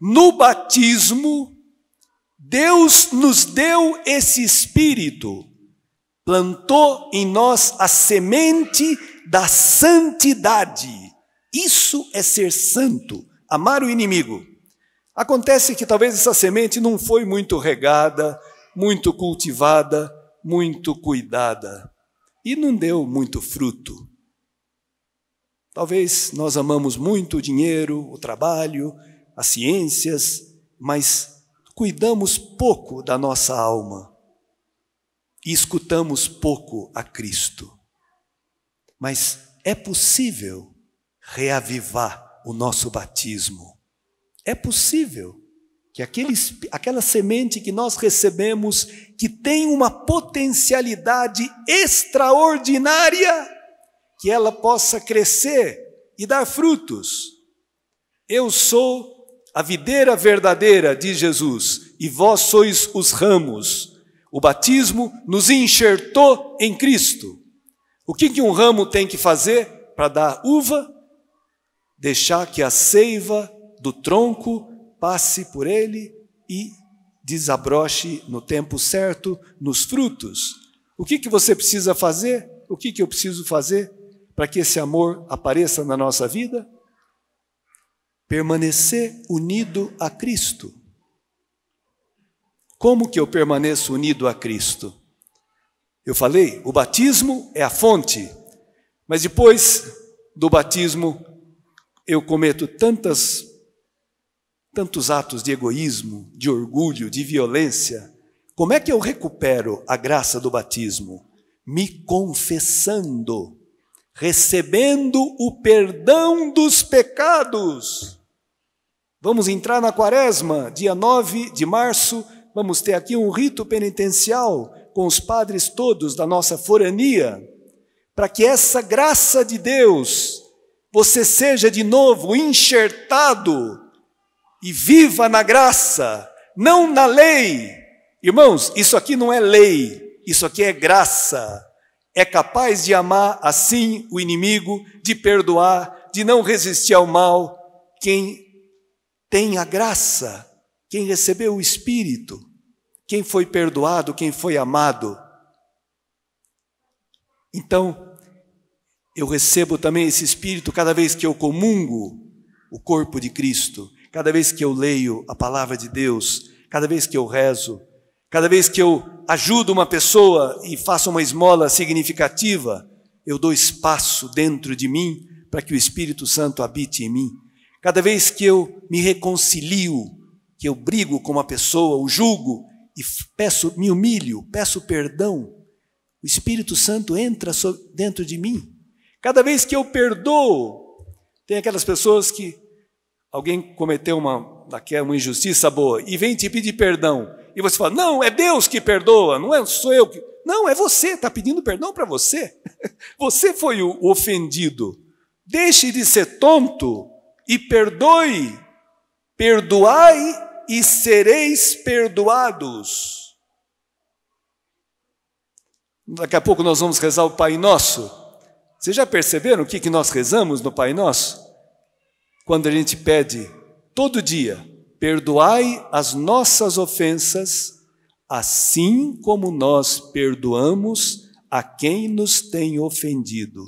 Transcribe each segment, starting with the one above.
no batismo, Deus nos deu esse espírito, plantou em nós a semente da santidade. Isso é ser santo, amar o inimigo. Acontece que talvez essa semente não foi muito regada, muito cultivada, muito cuidada e não deu muito fruto. Talvez nós amamos muito o dinheiro, o trabalho, as ciências, mas cuidamos pouco da nossa alma e escutamos pouco a Cristo. Mas é possível reavivar o nosso batismo. É possível que aquele, aquela semente que nós recebemos, que tem uma potencialidade extraordinária, que ela possa crescer e dar frutos. Eu sou a videira verdadeira, diz Jesus, e vós sois os ramos. O batismo nos enxertou em Cristo. O que, que um ramo tem que fazer para dar uva? Deixar que a seiva do tronco passe por ele e desabroche no tempo certo nos frutos. O que, que você precisa fazer? O que, que eu preciso fazer para que esse amor apareça na nossa vida? permanecer unido a Cristo. Como que eu permaneço unido a Cristo? Eu falei, o batismo é a fonte, mas depois do batismo eu cometo tantas tantos atos de egoísmo, de orgulho, de violência. Como é que eu recupero a graça do batismo? Me confessando, recebendo o perdão dos pecados Vamos entrar na quaresma, dia 9 de março, vamos ter aqui um rito penitencial com os padres todos da nossa forania, para que essa graça de Deus você seja de novo enxertado e viva na graça, não na lei. Irmãos, isso aqui não é lei, isso aqui é graça. É capaz de amar assim o inimigo, de perdoar, de não resistir ao mal quem tem a graça, quem recebeu o Espírito, quem foi perdoado, quem foi amado. Então, eu recebo também esse Espírito cada vez que eu comungo o corpo de Cristo, cada vez que eu leio a palavra de Deus, cada vez que eu rezo, cada vez que eu ajudo uma pessoa e faço uma esmola significativa, eu dou espaço dentro de mim para que o Espírito Santo habite em mim Cada vez que eu me reconcilio, que eu brigo com uma pessoa, o julgo e peço, me humilho, peço perdão, o Espírito Santo entra dentro de mim. Cada vez que eu perdoo, tem aquelas pessoas que alguém cometeu uma, uma injustiça boa e vem te pedir perdão. E você fala: Não, é Deus que perdoa, não é, sou eu que. Não, é você, está pedindo perdão para você. Você foi o ofendido. Deixe de ser tonto e perdoe, perdoai e sereis perdoados. Daqui a pouco nós vamos rezar o Pai Nosso. Vocês já perceberam o que, que nós rezamos no Pai Nosso? Quando a gente pede todo dia, perdoai as nossas ofensas, assim como nós perdoamos a quem nos tem ofendido.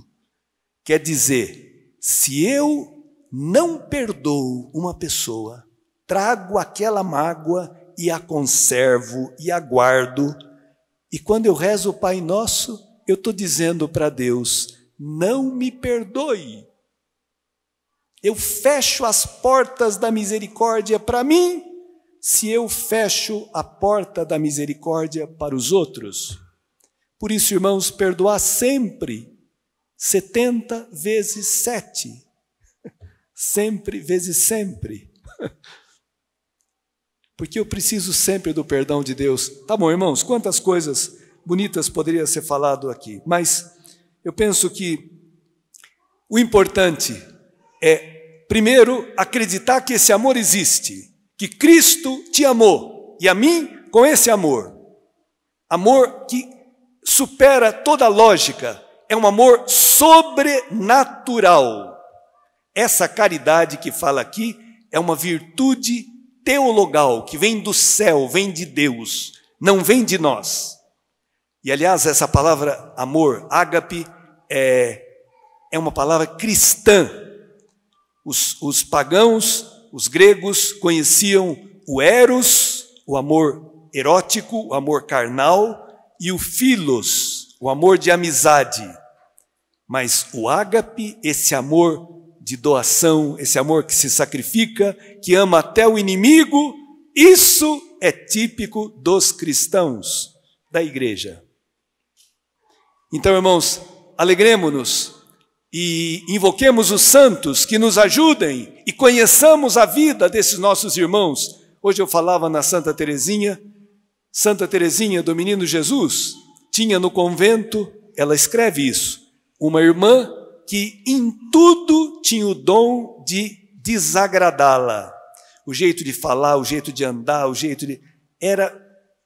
Quer dizer, se eu não perdoo uma pessoa, trago aquela mágoa e a conservo e aguardo. E quando eu rezo o Pai Nosso, eu estou dizendo para Deus: não me perdoe. Eu fecho as portas da misericórdia para mim, se eu fecho a porta da misericórdia para os outros. Por isso, irmãos, perdoar sempre, 70 vezes 7 sempre vezes sempre. Porque eu preciso sempre do perdão de Deus. Tá bom, irmãos, quantas coisas bonitas poderiam ser falado aqui, mas eu penso que o importante é, primeiro, acreditar que esse amor existe, que Cristo te amou e a mim com esse amor. Amor que supera toda lógica, é um amor sobrenatural essa caridade que fala aqui é uma virtude teologal que vem do céu, vem de Deus, não vem de nós. E aliás, essa palavra amor, ágape, é, é uma palavra cristã. Os, os pagãos, os gregos, conheciam o eros, o amor erótico, o amor carnal, e o filos, o amor de amizade. Mas o ágape, esse amor de doação, esse amor que se sacrifica, que ama até o inimigo, isso é típico dos cristãos da igreja. Então, irmãos, alegremos-nos e invoquemos os santos que nos ajudem e conheçamos a vida desses nossos irmãos. Hoje eu falava na Santa Teresinha, Santa Teresinha do Menino Jesus, tinha no convento, ela escreve isso, uma irmã que em tudo tinha o dom de desagradá-la. O jeito de falar, o jeito de andar, o jeito de. Era,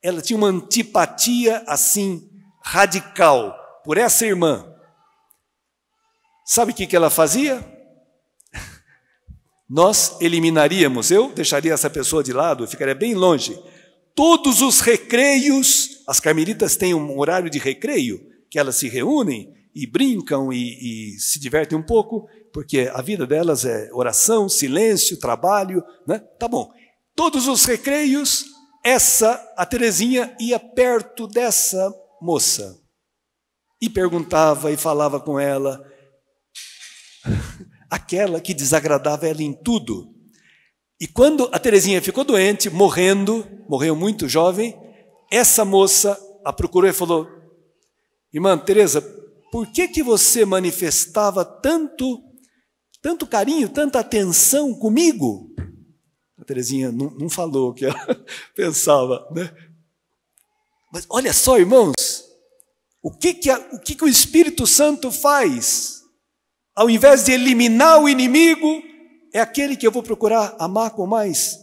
ela tinha uma antipatia assim, radical, por essa irmã. Sabe o que, que ela fazia? Nós eliminaríamos, eu deixaria essa pessoa de lado, eu ficaria bem longe. Todos os recreios, as carmelitas têm um horário de recreio, que elas se reúnem e brincam e, e, se divertem um pouco, porque a vida delas é oração, silêncio, trabalho, né? Tá bom. Todos os recreios, essa, a Terezinha ia perto dessa moça e perguntava e falava com ela. Aquela que desagradava ela em tudo. E quando a Terezinha ficou doente, morrendo, morreu muito jovem, essa moça a procurou e falou: Irmã Teresa, por que, que você manifestava tanto, tanto carinho, tanta atenção comigo? A Terezinha não, não falou o que ela pensava, né? Mas olha só, irmãos, o que que, a, o que que o Espírito Santo faz? Ao invés de eliminar o inimigo, é aquele que eu vou procurar amar com mais.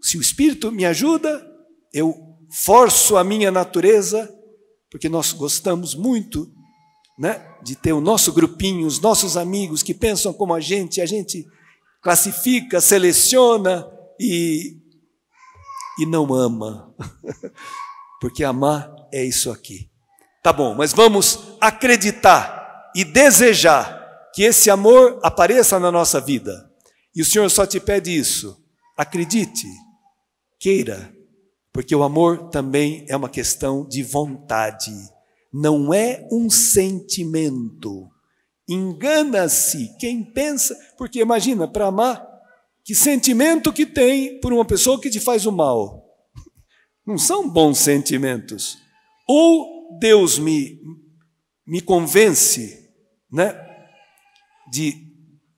Se o Espírito me ajuda, eu forço a minha natureza, porque nós gostamos muito né? de ter o nosso grupinho, os nossos amigos que pensam como a gente, a gente classifica, seleciona e, e não ama. Porque amar é isso aqui. Tá bom, mas vamos acreditar e desejar que esse amor apareça na nossa vida. E o Senhor só te pede isso. Acredite, queira, porque o amor também é uma questão de vontade não é um sentimento. Engana-se quem pensa, porque imagina, para amar, que sentimento que tem por uma pessoa que te faz o mal? Não são bons sentimentos. Ou Deus me, me convence né, de,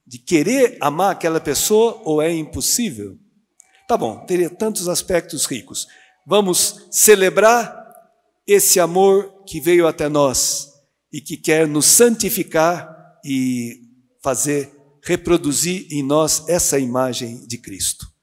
de querer amar aquela pessoa, ou é impossível. Tá bom, teria tantos aspectos ricos. Vamos celebrar esse amor que veio até nós e que quer nos santificar e fazer reproduzir em nós essa imagem de Cristo.